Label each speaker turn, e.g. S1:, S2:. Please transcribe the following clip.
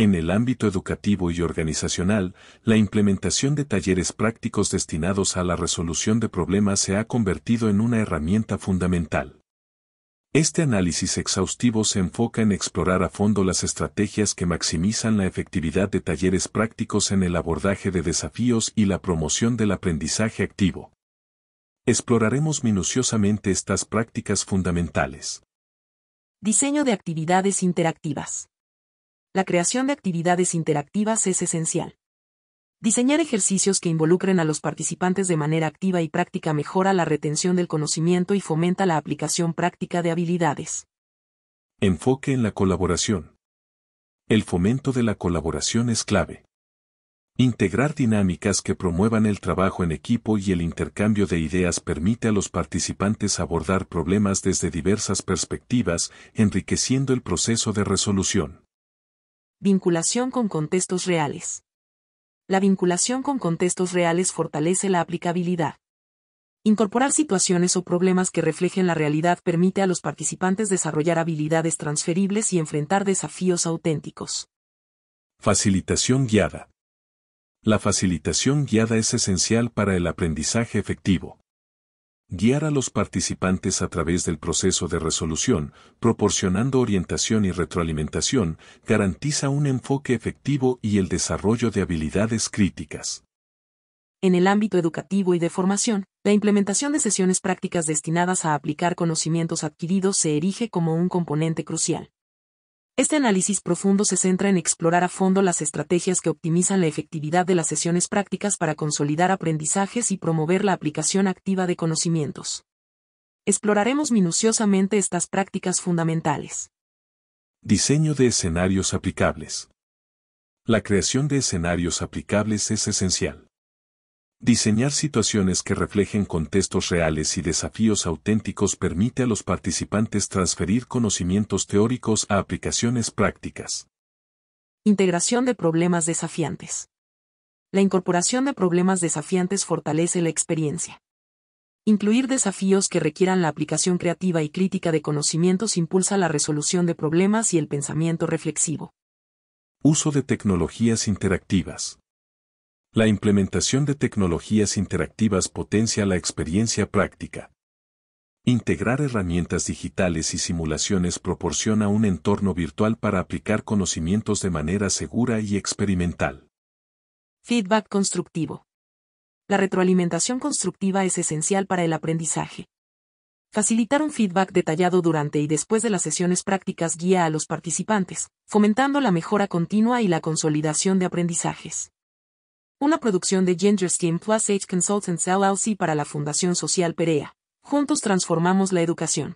S1: En el ámbito educativo y organizacional, la implementación de talleres prácticos destinados a la resolución de problemas se ha convertido en una herramienta fundamental. Este análisis exhaustivo se enfoca en explorar a fondo las estrategias que maximizan la efectividad de talleres prácticos en el abordaje de desafíos y la promoción del aprendizaje activo. Exploraremos minuciosamente estas prácticas fundamentales.
S2: Diseño de actividades interactivas la creación de actividades interactivas es esencial. Diseñar ejercicios que involucren a los participantes de manera activa y práctica mejora la retención del conocimiento y fomenta la aplicación práctica de habilidades.
S1: Enfoque en la colaboración. El fomento de la colaboración es clave. Integrar dinámicas que promuevan el trabajo en equipo y el intercambio de ideas permite a los participantes abordar problemas desde diversas perspectivas, enriqueciendo el proceso de resolución.
S2: Vinculación con contextos reales. La vinculación con contextos reales fortalece la aplicabilidad. Incorporar situaciones o problemas que reflejen la realidad permite a los participantes desarrollar habilidades transferibles y enfrentar desafíos auténticos.
S1: Facilitación guiada. La facilitación guiada es esencial para el aprendizaje efectivo guiar a los participantes a través del proceso de resolución, proporcionando orientación y retroalimentación, garantiza un enfoque efectivo y el desarrollo de habilidades críticas.
S2: En el ámbito educativo y de formación, la implementación de sesiones prácticas destinadas a aplicar conocimientos adquiridos se erige como un componente crucial. Este análisis profundo se centra en explorar a fondo las estrategias que optimizan la efectividad de las sesiones prácticas para consolidar aprendizajes y promover la aplicación activa de conocimientos. Exploraremos minuciosamente estas prácticas fundamentales.
S1: Diseño de escenarios aplicables. La creación de escenarios aplicables es esencial. Diseñar situaciones que reflejen contextos reales y desafíos auténticos permite a los participantes transferir conocimientos teóricos a aplicaciones prácticas.
S2: Integración de problemas desafiantes. La incorporación de problemas desafiantes fortalece la experiencia. Incluir desafíos que requieran la aplicación creativa y crítica de conocimientos impulsa la resolución de problemas y el pensamiento reflexivo.
S1: Uso de tecnologías interactivas. La implementación de tecnologías interactivas potencia la experiencia práctica. Integrar herramientas digitales y simulaciones proporciona un entorno virtual para aplicar conocimientos de manera segura y experimental.
S2: Feedback constructivo. La retroalimentación constructiva es esencial para el aprendizaje. Facilitar un feedback detallado durante y después de las sesiones prácticas guía a los participantes, fomentando la mejora continua y la consolidación de aprendizajes una producción de Gender Scheme Plus Age Consultants LLC para la Fundación Social Perea. Juntos transformamos la educación.